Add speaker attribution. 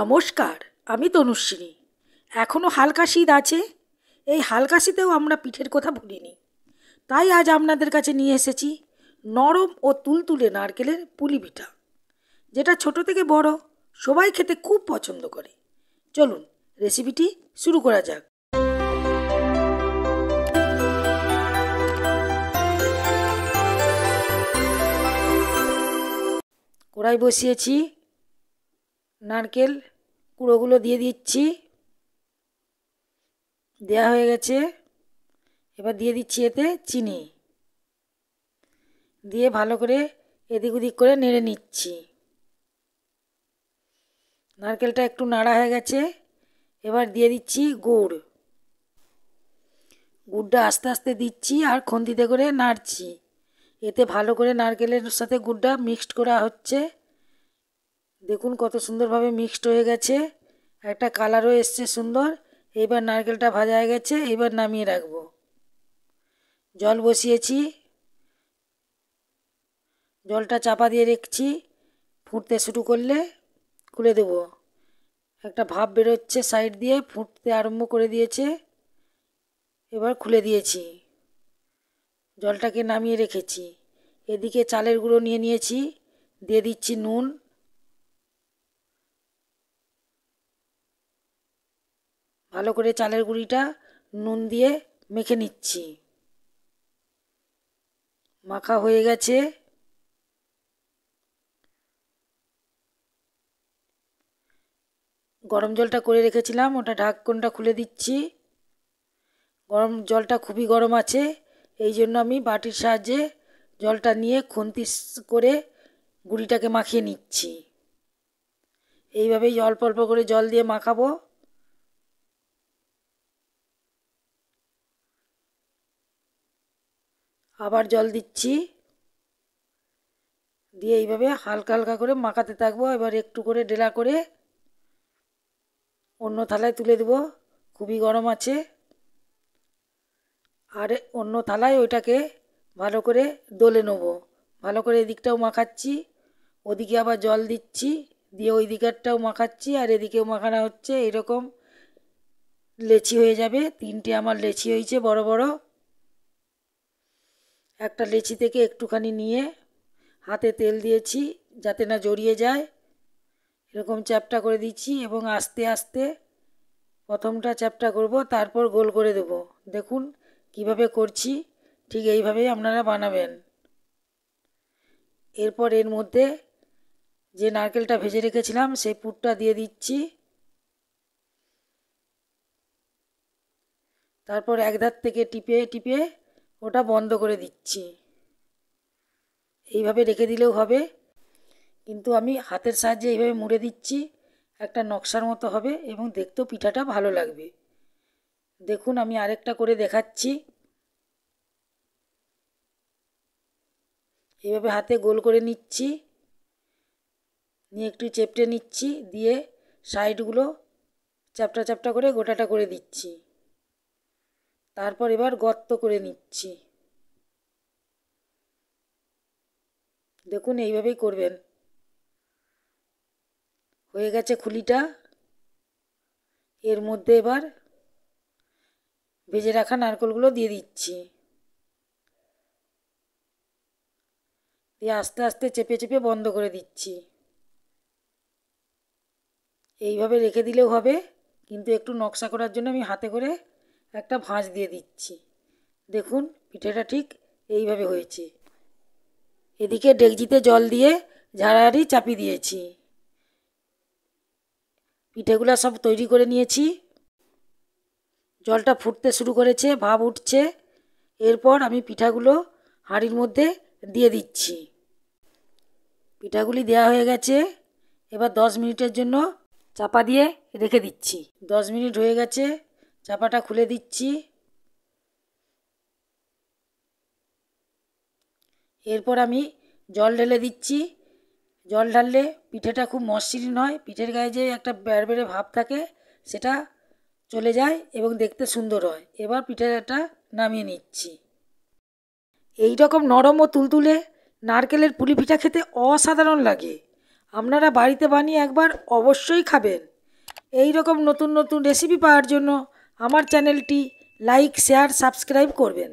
Speaker 1: নমস্কার আমি তনুশ্রী এখনও হালকা শীত আছে এই হালকা শীতেও আমরা পিঠের কথা ভুলিনি তাই আজ আপনাদের কাছে নিয়ে এসেছি নরম ও তুলতুলে নারকেলের পুলি পিঠা যেটা ছোট থেকে বড় সবাই খেতে খুব পছন্দ করে চলুন রেসিপিটি শুরু করা যাক কড়াই বসিয়েছি নারকেল কুড়োগুলো দিয়ে দিচ্ছি দেয়া হয়ে গেছে এবার দিয়ে দিচ্ছি এতে চিনি দিয়ে ভালো করে এদিক ওদিক করে নেড়ে নিচ্ছি নারকেলটা একটু নাড়া হয়ে গেছে এবার দিয়ে দিচ্ছি গুড় গুড়টা আস্তে আস্তে দিচ্ছি আর খন্দিতে করে নাড়ছি এতে ভালো করে নারকেলের সাথে গুড়টা মিক্সড করা হচ্ছে দেখুন কত সুন্দরভাবে মিক্সড হয়ে গেছে একটা কালারও এসছে সুন্দর এবার নারকেলটা ভাজা হয়ে গেছে এবার নামিয়ে রাখবো জল বসিয়েছি জলটা চাপা দিয়ে রেখেছি ফুটতে শুরু করলে খুলে দেব একটা ভাপ বেরোচ্ছে সাইড দিয়ে ফুটতে আরম্ভ করে দিয়েছে এবার খুলে দিয়েছি জলটাকে নামিয়ে রেখেছি এদিকে চালের গুঁড়ো নিয়ে নিয়েছি দিয়ে দিচ্ছি নুন ভালো করে চালের গুঁড়িটা নুন দিয়ে মেখে নিচ্ছি মাখা হয়ে গেছে গরম জলটা করে রেখেছিলাম ওটা ঢাকনটা খুলে দিচ্ছি গরম জলটা খুবই গরম আছে এই জন্য আমি বাটির সাহায্যে জলটা নিয়ে খুন্তি করে গুঁড়িটাকে মাখিয়ে নিচ্ছি এইভাবেই অল্প অল্প করে জল দিয়ে মাখাবো আবার জল দিচ্ছি দিয়ে এইভাবে হালকা হালকা করে মাখাতে থাকবো এবার একটু করে ডেলা করে অন্য থালায় তুলে দেব খুবই গরম আছে আর অন্য থালায় ওইটাকে ভালো করে দোলে নেব ভালো করে এদিকটাও মাখাচ্ছি ওদিকে আবার জল দিচ্ছি দিয়ে ওই দিকেরটাও মাখাচ্ছি আর এদিকেও মাখানো হচ্ছে এরকম লেচি হয়ে যাবে তিনটে আমার লেচি হয়েছে বড় বড় একটা লেচি থেকে একটুখানি নিয়ে হাতে তেল দিয়েছি যাতে না জড়িয়ে যায় এরকম চ্যাপটা করে দিচ্ছি এবং আস্তে আস্তে প্রথমটা চ্যাপটা করব তারপর গোল করে দেব দেখুন কিভাবে করছি ঠিক এইভাবেই আপনারা বানাবেন এরপর এর মধ্যে যে নারকেলটা ভেজে রেখেছিলাম সেই পুরটা দিয়ে দিচ্ছি তারপর এক ধার থেকে টিপে টিপে ওটা বন্ধ করে দিচ্ছি এইভাবে রেখে দিলেও হবে কিন্তু আমি হাতের সাহায্যে এইভাবে মুড়ে দিচ্ছি একটা নকশার মতো হবে এবং দেখতেও পিঠাটা ভালো লাগবে দেখুন আমি আরেকটা করে দেখাচ্ছি এভাবে হাতে গোল করে নিচ্ছি নিয়ে একটু চেপটে নিচ্ছি দিয়ে সাইডগুলো চ্যাপটা চ্যাপটা করে গোটাটা করে দিচ্ছি তারপর এবার গর্ত করে নিচ্ছি দেখুন এইভাবেই করবেন হয়ে গেছে খুলিটা এর মধ্যে এবার ভেজে রাখা নারকলগুলো দিয়ে দিচ্ছি দিয়ে আস্তে আস্তে চেপে চেপে বন্ধ করে দিচ্ছি এইভাবে রেখে দিলেও হবে কিন্তু একটু নকশা করার জন্য আমি হাতে করে একটা ভাঁজ দিয়ে দিচ্ছি দেখুন পিঠেটা ঠিক এইভাবে হয়েছে এদিকে ডেকজিতে জল দিয়ে ঝাড়াড়ি চাপি দিয়েছি পিঠেগুলো সব তৈরি করে নিয়েছি জলটা ফুটতে শুরু করেছে ভাব উঠছে এরপর আমি পিঠাগুলো হাঁড়ির মধ্যে দিয়ে দিচ্ছি পিঠাগুলি দেয়া হয়ে গেছে এবার দশ মিনিটের জন্য চাপা দিয়ে রেখে দিচ্ছি দশ মিনিট হয়ে গেছে চাপাটা খুলে দিচ্ছি এরপর আমি জল ঢেলে দিচ্ছি জল ঢাললে পিঠেটা খুব মসৃণ হয় পিঠের গায়ে যে একটা বেড়বেড়ে ভাব থাকে সেটা চলে যায় এবং দেখতে সুন্দর হয় এবার পিঠেটা নামিয়ে নিচ্ছি এই রকম নরম ও তুলতুলে নারকেলের পুলি পিঠা খেতে অসাধারণ লাগে আপনারা বাড়িতে বানিয়ে একবার অবশ্যই খাবেন এই রকম নতুন নতুন রেসিপি পাওয়ার জন্য আমার চ্যানেলটি লাইক শেয়ার সাবস্ক্রাইব করবেন